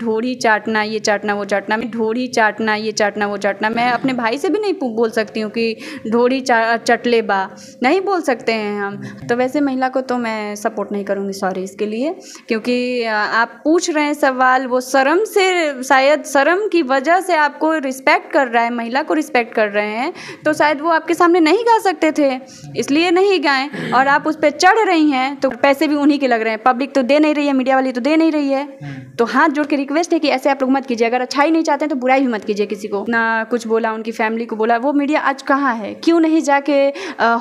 ढोरी चाटना ये चाटना वो चाटना मैं ढोरी चाटना ये चाटना वो चाटना मैं अपने भाई से भी नहीं बोल सकती हूँ कि ढोरी चटले बा नहीं बोल सकते हैं हम तो वैसे महिला को तो मैं सपोर्ट नहीं करूँगी सॉरी इसके लिए क्योंकि आप पूछ रहे हैं सवाल वो शर्म से शायद शर्म की वजह से आपको रिस्पेक्ट कर रहा है महिला को रिस्पेक्ट कर रहे हैं तो शायद वो आपके सामने नहीं गा सकते थे इसलिए नहीं गाएं और आप उस पर चढ़ रही हैं तो पैसे भी उन्हीं के लग रहे हैं पब्लिक तो दे नहीं रही है मीडिया वाली तो दे नहीं रही है तो हाथ जोड़ के रिक्वेस्ट है कि ऐसे आप लोग मत कीजिए अगर अच्छाई नहीं चाहते हैं तो बुराई भी मत कीजिए किसी को ना कुछ बोला उनकी फैमिली को बोला वो मीडिया आज कहाँ है क्यों नहीं जाके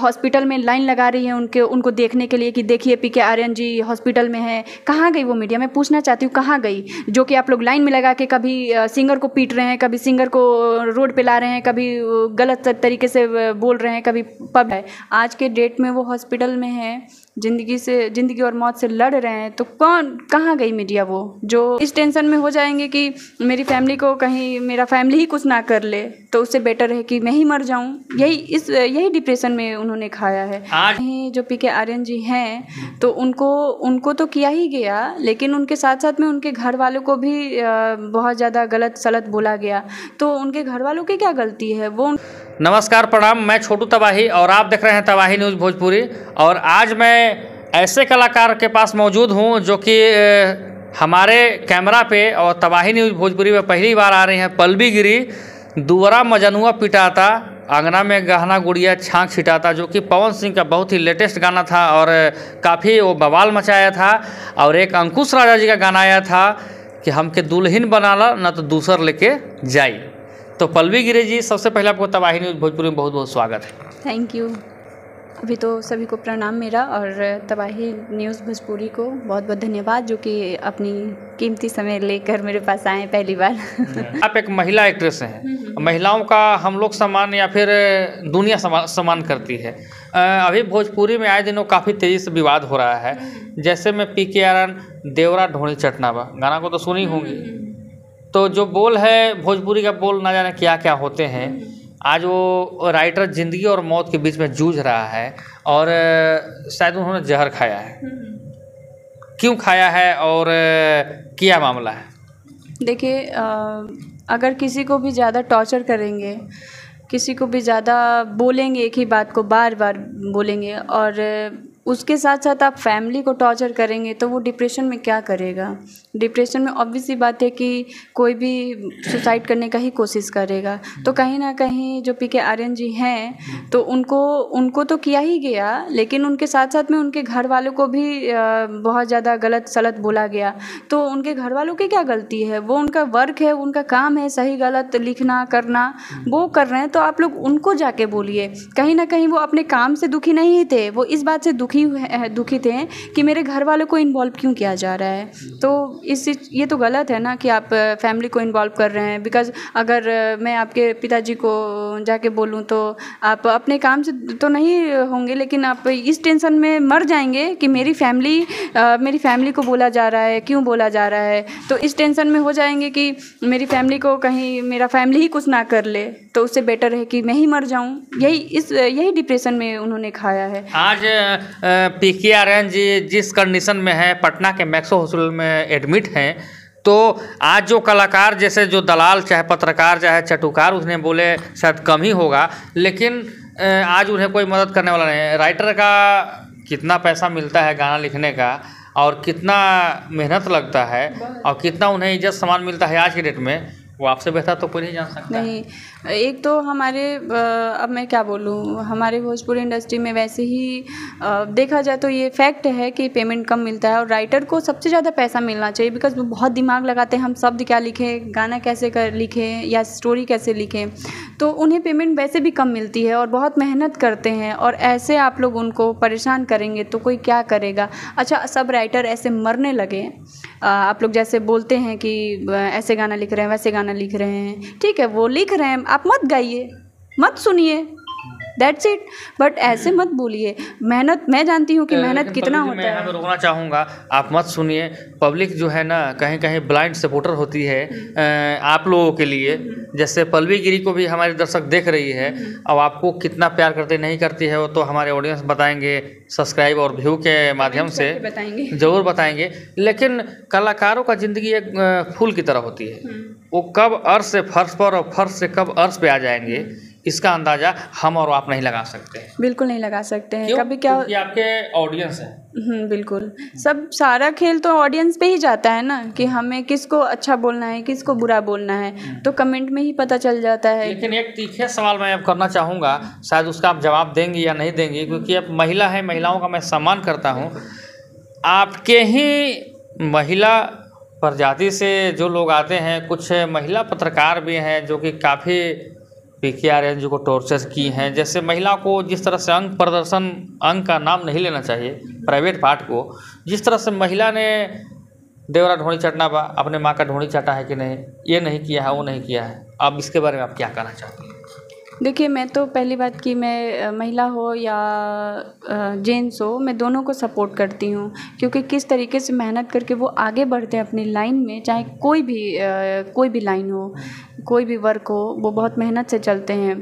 हॉस्पिटल में लाइन लगा रही है उनके उनको देखने के लिए कि देखिए पी के आर्यन जी हॉस्पिटल में है कहाँ गई वो मीडिया मैं पूछना चाहती हूँ कहाँ गई जो कि आप लोग लाइन में लगा के कभी सिंगर को पीट रहे हैं कभी सिंगर को रोड पे ला रहे हैं कभी गलत तरीके से बोल रहे हैं कभी पब है आज के डेट में वो हॉस्पिटल में है ज़िंदगी से ज़िंदगी और मौत से लड़ रहे हैं तो कौन कहाँ गई मीडिया वो जो इस टेंशन में हो जाएंगे कि मेरी फैमिली को कहीं मेरा फैमिली ही कुछ ना कर ले तो उससे बेटर है कि मैं ही मर जाऊँ यही इस यही डिप्रेशन में उन्होंने खाया है आज जो पी के आर्यन जी हैं तो उनको उनको तो किया ही गया लेकिन उनके साथ साथ में उनके घर वालों को भी बहुत ज़्यादा गलत सलत बोला गया तो उनके घर वालों की क्या गलती है वो नमस्कार प्रणाम मैं छोटू तबाही और आप देख रहे हैं तबाही न्यूज़ भोजपुरी और आज मैं ऐसे कलाकार के पास मौजूद हूँ जो कि हमारे कैमरा पे और तबाही न्यूज़ भोजपुरी में पहली बार आ रही हैं पलबी गिरी दुवरा मजनुआ पिटाता आंगना में गहना गुड़िया छाँक छिटाता जो कि पवन सिंह का बहुत ही लेटेस्ट गाना था और काफ़ी वो बवाल मचाया था और एक अंकुश राजा जी का गाना आया था कि हमके दुल्हन बनाला न तो दूसर लेके जाई तो पल्लवी गिरे जी सबसे पहले आपको तबाही न्यूज़ भोजपुर में बहुत बहुत स्वागत है थैंक यू अभी तो सभी को प्रणाम मेरा और तबाही न्यूज़ भोजपुरी को बहुत बहुत धन्यवाद जो कि अपनी कीमती समय लेकर मेरे पास आए पहली बार आप एक महिला एक्ट्रेस हैं हम्म। महिलाओं का हम लोग सम्मान या फिर दुनिया सम्मान समान करती है अभी भोजपुरी में आए दिनों काफ़ी तेज़ी से विवाद हो रहा है हम्म। जैसे में पी के आर एन देवरा ढोनी चटनावा गाना को तो सुनी हम्म, होंगी तो जो बोल है भोजपुरी का बोल ना जाने क्या क्या होते हैं आज वो राइटर ज़िंदगी और मौत के बीच में जूझ रहा है और शायद उन्होंने जहर खाया है क्यों खाया है और क्या मामला है देखिए अगर किसी को भी ज़्यादा टॉर्चर करेंगे किसी को भी ज़्यादा बोलेंगे एक ही बात को बार बार बोलेंगे और उसके साथ साथ आप फैमिली को टॉर्चर करेंगे तो वो डिप्रेशन में क्या करेगा डिप्रेशन में ऑब्वियस बात है कि कोई भी सुसाइड करने का ही कोशिश करेगा तो कहीं ना कहीं जो पी के आर्यन जी हैं तो उनको उनको तो किया ही गया लेकिन उनके साथ साथ में उनके घर वालों को भी बहुत ज़्यादा गलत सलत बोला गया तो उनके घर वालों की क्या गलती है वो उनका वर्क है उनका काम है सही गलत लिखना करना वो कर रहे हैं तो आप लोग उनको जाके बोलिए कहीं ना कहीं वो अपने काम से दुखी नहीं थे वो इस बात से दुखी दुखी दुखी थे कि मेरे घर वालों को इन्वॉल्व क्यों किया जा रहा है तो इस ये तो गलत है ना कि आप फैमिली को इन्वॉल्व कर रहे हैं बिकॉज अगर मैं आपके पिताजी को जाके बोलूँ तो आप अपने काम से तो नहीं होंगे लेकिन आप इस टेंशन में मर जाएंगे कि मेरी फैमिली मेरी फैमिली को बोला जा रहा है क्यों बोला जा रहा है तो इस टेंशन में हो जाएंगे कि मेरी फैमिली को कहीं मेरा फैमिली ही कुछ ना कर ले तो उससे बेटर है कि मैं ही मर जाऊँ यही इस यही डिप्रेशन में उन्होंने खाया है आज पी के आर एन जी जिस कंडीशन में है पटना के मैक्सो हॉस्पिटल में एडमिट हैं तो आज जो कलाकार जैसे जो दलाल चाहे पत्रकार चाहे चटुकार उसने बोले शायद कम ही होगा लेकिन आज उन्हें कोई मदद करने वाला नहीं है राइटर का कितना पैसा मिलता है गाना लिखने का और कितना मेहनत लगता है और कितना उन्हें इज्जत सामान मिलता है आज के डेट में वो आपसे बेहतर तो कोई नहीं जान सकता नहीं एक तो हमारे अब मैं क्या बोलूँ हमारे भोजपुरी इंडस्ट्री में वैसे ही देखा जाए तो ये फैक्ट है कि पेमेंट कम मिलता है और राइटर को सबसे ज़्यादा पैसा मिलना चाहिए बिकॉज वो बहुत दिमाग लगाते हैं हम शब्द क्या लिखें गाना कैसे कर लिखें या स्टोरी कैसे लिखें तो उन्हें पेमेंट वैसे भी कम मिलती है और बहुत मेहनत करते हैं और ऐसे आप लोग उनको परेशान करेंगे तो कोई क्या करेगा अच्छा सब राइटर ऐसे मरने लगे आप लोग जैसे बोलते हैं कि ऐसे गाना लिख रहे हैं वैसे गाना लिख रहे हैं ठीक है वो लिख रहे हैं आप मत गाइए मत सुनिए दैट्स इट बट ऐसे मत बोलिए मेहनत मैं जानती हूँ कि मेहनत कितना होता मैं है मैं रोकना चाहूँगा आप मत सुनिए पब्लिक जो है ना कहीं कहीं ब्लाइंड सपोर्टर होती है आप लोगों के लिए जैसे पलवी गिरी को भी हमारे दर्शक देख रही है अब आपको कितना प्यार करते नहीं करती है वो तो हमारे ऑडियंस बताएंगे सब्सक्राइब और व्यू के माध्यम से बताएंगे ज़रूर बताएंगे लेकिन कलाकारों का ज़िंदगी एक फूल की तरह होती है हम्म। वो कब अर्श से फर्श पर और फर्श से कब अर्श पे आ जाएंगे इसका अंदाजा हम और आप नहीं लगा सकते बिल्कुल नहीं लगा सकते हैं कभी क्या आपके ऑडियंस है हम्म, बिल्कुल सब सारा खेल तो ऑडियंस पे ही जाता है ना कि हम्म। हमें किसको अच्छा बोलना है किसको बुरा बोलना है हम्म। तो कमेंट में ही पता चल जाता है लेकिन एक तीखे सवाल मैं अब करना चाहूँगा शायद उसका आप जवाब देंगी या नहीं देंगी क्योंकि अब महिला है महिलाओं का मैं सम्मान करता हूँ आपके ही महिला प्रजाति से जो लोग आते हैं कुछ महिला पत्रकार भी हैं जो कि काफ़ी पीकेआर एन जी को टॉर्चर की हैं जैसे महिला को जिस तरह से अंग प्रदर्शन अंग का नाम नहीं लेना चाहिए प्राइवेट पार्ट को जिस तरह से महिला ने देवरा ढोनी चटना बा अपने माँ का ढोनी चटा है कि नहीं ये नहीं किया है वो नहीं किया है अब इसके बारे में आप क्या कहना चाहती हैं देखिए मैं तो पहली बात कि मैं महिला हो या जेंट्स हो मैं दोनों को सपोर्ट करती हूँ क्योंकि किस तरीके से मेहनत करके वो आगे बढ़ते हैं अपनी लाइन में चाहे कोई भी कोई भी लाइन हो कोई भी वर्क हो वो बहुत मेहनत से चलते हैं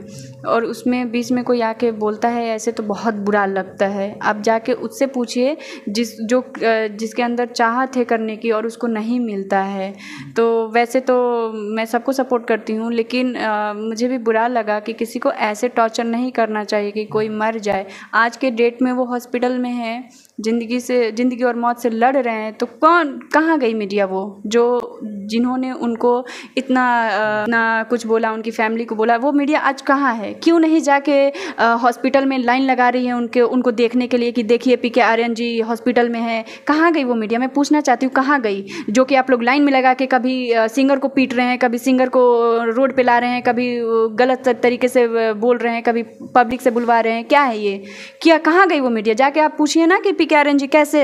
और उसमें बीच में कोई आके बोलता है ऐसे तो बहुत बुरा लगता है आप जाके उससे पूछिए जिस जो जिसके अंदर चाहत है करने की और उसको नहीं मिलता है तो वैसे तो मैं सबको सपोर्ट करती हूँ लेकिन आ, मुझे भी बुरा लगा कि किसी को ऐसे टॉर्चर नहीं करना चाहिए कि कोई मर जाए आज के डेट में वो हॉस्पिटल में है ज़िंदगी से ज़िंदगी और मौत से लड़ रहे हैं तो कौन कहाँ गई मीडिया वो जो जिन्होंने उनको इतना ना कुछ बोला उनकी फैमिली को बोला वो मीडिया आज कहाँ है क्यों नहीं जाके हॉस्पिटल में लाइन लगा रही है उनके उनको देखने के लिए कि देखिए पी के आर्यन जी हॉस्पिटल में है कहाँ गई वो मीडिया मैं पूछना चाहती हूँ कहाँ गई जो कि आप लोग लाइन में लगा के कभी सिंगर को पीट रहे हैं कभी सिंगर को रोड पर ला रहे हैं कभी गलत तरीके से बोल रहे हैं कभी पब्लिक से बुलवा रहे हैं क्या है ये क्या कहाँ गई वो मीडिया जाके आप पूछिए ना कि पी के आर एन जी कैसे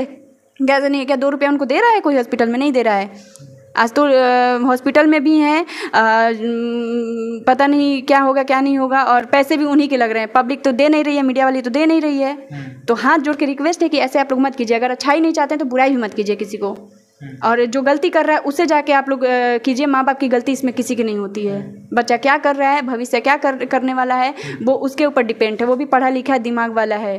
कैसे नहीं क्या दो रुपया उनको दे रहा है कोई हॉस्पिटल में नहीं दे रहा है आज तो हॉस्पिटल में भी हैं पता नहीं क्या होगा क्या नहीं होगा और पैसे भी उन्हीं के लग रहे हैं पब्लिक तो दे नहीं रही है मीडिया वाली तो दे नहीं रही है हम्म। तो हाथ जोड़ के रिक्वेस्ट है कि ऐसे आप लोग मत कीजिए अगर अच्छा ही नहीं चाहते हैं तो बुराई भी मत कीजिए किसी को हम्म। और जो गलती कर रहा है उसे जाके आप लोग कीजिए माँ बाप की गलती इसमें किसी की नहीं होती है हम्म। बच्चा क्या कर रहा है भविष्य क्या कर करने वाला है हम्म। वो उसके ऊपर डिपेंड है वो भी पढ़ा लिखा दिमाग वाला है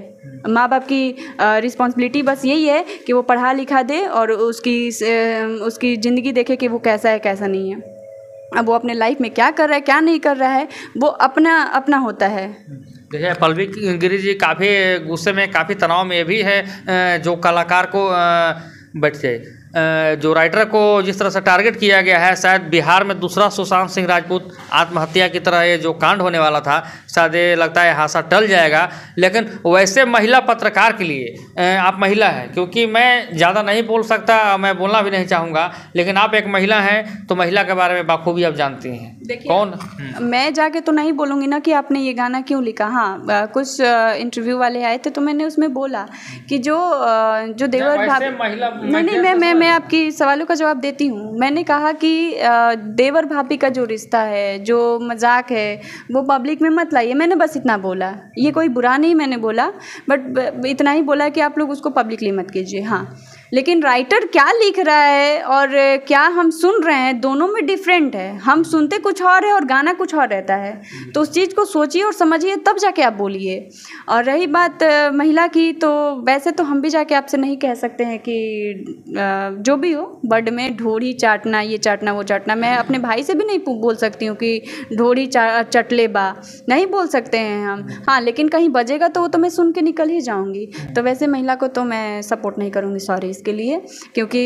माँ बाप की रिस्पॉन्सिबिलिटी बस यही है कि वो पढ़ा लिखा दे और उसकी उसकी ज़िंदगी देखे कि वो कैसा है कैसा नहीं है अब वो अपने लाइफ में क्या कर रहा है क्या नहीं कर रहा है वो अपना अपना होता है देखिए पल्लवी गिरी जी काफ़ी गुस्से में काफ़ी तनाव में भी है जो कलाकार को बैठ जाए जो राइटर को जिस तरह से टारगेट किया गया है शायद बिहार में दूसरा सुशांत सिंह राजपूत आत्महत्या की तरह ये जो कांड होने वाला था शायद ये लगता है हादसा टल जाएगा लेकिन वैसे महिला पत्रकार के लिए आप महिला हैं क्योंकि मैं ज़्यादा नहीं बोल सकता मैं बोलना भी नहीं चाहूँगा लेकिन आप एक महिला हैं तो महिला के बारे में बाखूबी आप जानती हैं कौन हम्म। मैं जाके तो नहीं बोलूँगी ना कि आपने ये गाना क्यों लिखा हाँ कुछ इंटरव्यू वाले आए थे तो मैंने उसमें बोला कि जो जो देवर महिला नहीं मैं मैं आपकी सवालों का जवाब देती हूँ मैंने कहा कि देवर भाभी का जो रिश्ता है जो मजाक है वो पब्लिक में मत लाइए मैंने बस इतना बोला ये कोई बुरा नहीं मैंने बोला बट इतना ही बोला कि आप लोग उसको पब्लिकली मत कीजिए हाँ लेकिन राइटर क्या लिख रहा है और क्या हम सुन रहे हैं दोनों में डिफरेंट है हम सुनते कुछ और है और गाना कुछ और रहता है तो उस चीज़ को सोचिए और समझिए तब जाके आप बोलिए और रही बात महिला की तो वैसे तो हम भी जाके आपसे नहीं कह सकते हैं कि जो भी हो बर्ड में ढोड़ी चाटना ये चाटना वो चाटना मैं अपने भाई से भी नहीं बोल सकती हूँ कि ढोड़ी चटले बा नहीं बोल सकते हैं हम हाँ लेकिन कहीं बजेगा तो वो तो मैं सुन के निकल ही जाऊँगी तो वैसे महिला को तो मैं सपोर्ट नहीं करूँगी सॉरी इसके लिए क्योंकि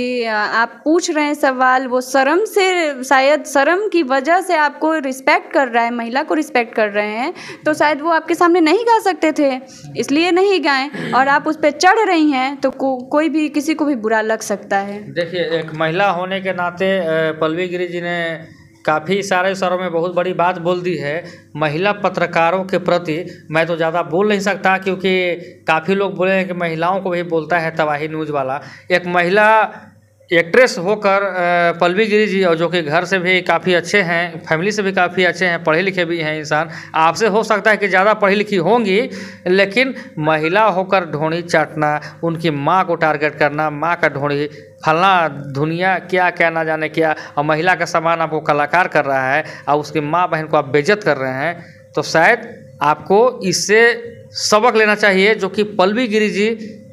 आप पूछ रहे हैं सवाल वो शर्म से शायद शर्म की वजह से आपको रिस्पेक्ट कर रहा है महिला को रिस्पेक्ट कर रहे हैं तो शायद वो आपके सामने नहीं गा सकते थे इसलिए नहीं गाएं और आप उस पर चढ़ रही हैं तो को, कोई भी किसी को भी बुरा लग सकता है देखिए एक महिला होने के नाते पल्लवी गिरी जी ने काफ़ी सारे इशारों में बहुत बड़ी बात बोल दी है महिला पत्रकारों के प्रति मैं तो ज़्यादा बोल नहीं सकता क्योंकि काफ़ी लोग बोले हैं कि महिलाओं को भी बोलता है तबाही न्यूज़ वाला एक महिला एक्ट्रेस होकर पल्लवी गिरी जी और जो कि घर से भी काफ़ी अच्छे हैं फैमिली से भी काफ़ी अच्छे हैं पढ़े लिखे भी हैं इंसान आपसे हो सकता है कि ज़्यादा पढ़ी लिखी होंगी लेकिन महिला होकर ढोणी चाटना उनकी माँ को टारगेट करना माँ का ढोणी फलना दुनिया क्या क्या ना जाने क्या और महिला का सामान आपको कलाकार कर रहा है और उसकी माँ बहन को आप बेजत कर रहे हैं तो शायद आपको इससे सबक लेना चाहिए जो कि पल्लवी गिरी जी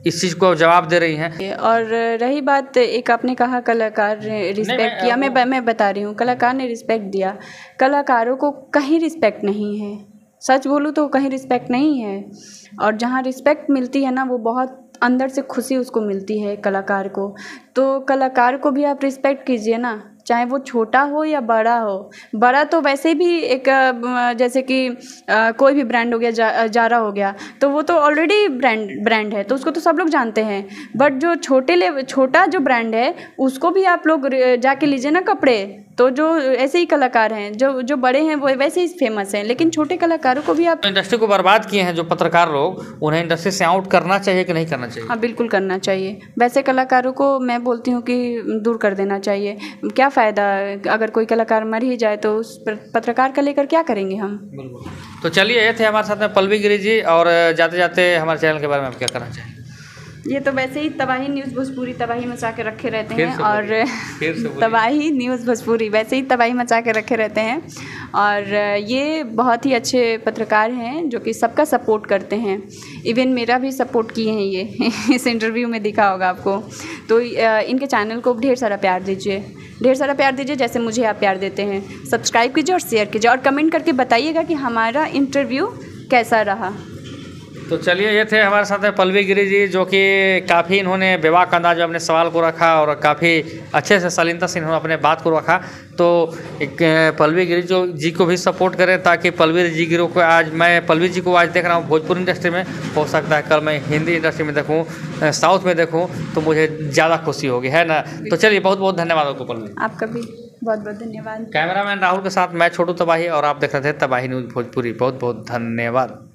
इस चीज़ को जवाब दे रही हैं और रही बात एक आपने कहा कलाकार ने रिस्पेक्ट किया मैं मैं बता रही हूँ कलाकार ने रिस्पेक्ट दिया कलाकारों को कहीं रिस्पेक्ट नहीं है सच बोलूँ तो कहीं रिस्पेक्ट नहीं है और जहाँ रिस्पेक्ट मिलती है ना वो बहुत अंदर से खुशी उसको मिलती है कलाकार को तो कलाकार को भी आप रिस्पेक्ट कीजिए ना चाहे वो छोटा हो या बड़ा हो बड़ा तो वैसे भी एक जैसे कि कोई भी ब्रांड हो गया जा, जारा हो गया तो वो तो ऑलरेडी ब्रांड ब्रांड है तो उसको तो सब लोग जानते हैं बट जो छोटे ले छोटा जो ब्रांड है उसको भी आप लोग जाके लीजिए ना कपड़े तो जो ऐसे ही कलाकार हैं जो जो बड़े हैं वो वैसे ही फेमस हैं लेकिन छोटे कलाकारों को भी आप इंडस्ट्री को बर्बाद किए हैं जो पत्रकार लोग उन्हें इंडस्ट्री से आउट करना चाहिए कि नहीं करना चाहिए हाँ बिल्कुल करना चाहिए वैसे कलाकारों को मैं बोलती हूँ कि दूर कर देना चाहिए क्या फ़ायदा अगर कोई कलाकार मर ही जाए तो उस पत्रकार का लेकर क्या करेंगे हम बिल्कुल तो चलिए ये थे हमारे साथ में पलवी गिरी जी और जाते जाते हमारे चैनल के बारे में आप क्या करना चाहिए ये तो वैसे ही तबाही न्यूज़ भोजपुरी तबाही मचा के रखे रहते हैं और तबाही न्यूज़ भोजपुरी वैसे ही तबाही मचा के रखे रहते हैं और ये बहुत ही अच्छे पत्रकार हैं जो कि सबका सपोर्ट करते हैं इवन मेरा भी सपोर्ट किए हैं ये इस इंटरव्यू में दिखा होगा आपको तो इनके चैनल को ढेर सारा प्यार दीजिए ढेर सारा प्यार दीजिए जैसे मुझे आप प्यार देते हैं सब्सक्राइब कीजिए और शेयर कीजिए और कमेंट करके बताइएगा कि हमारा इंटरव्यू कैसा रहा तो चलिए ये थे हमारे साथ पल्वी गिरी जी जो कि काफ़ी इन्होंने विवाह अंदाज अपने सवाल को रखा और काफ़ी अच्छे से शालीनता से इन्होंने अपने बात को रखा तो पल्लवी गिरी जो जी को भी सपोर्ट करें ताकि पलवी जी गिरो को आज मैं पलवी जी को आज देख रहा हूँ भोजपुर इंडस्ट्री में हो सकता है कल मैं हिंदी इंडस्ट्री में देखूँ साउथ में देखूँ तो मुझे ज़्यादा खुशी होगी है ना तो चलिए बहुत बहुत धन्यवाद आपको पलवी आपका भी बहुत बहुत धन्यवाद कैमरामैन राहुल के साथ मैं छोटू तबाही और आप देख रहे थे तबाही न्यूज़ भोजपुरी बहुत बहुत धन्यवाद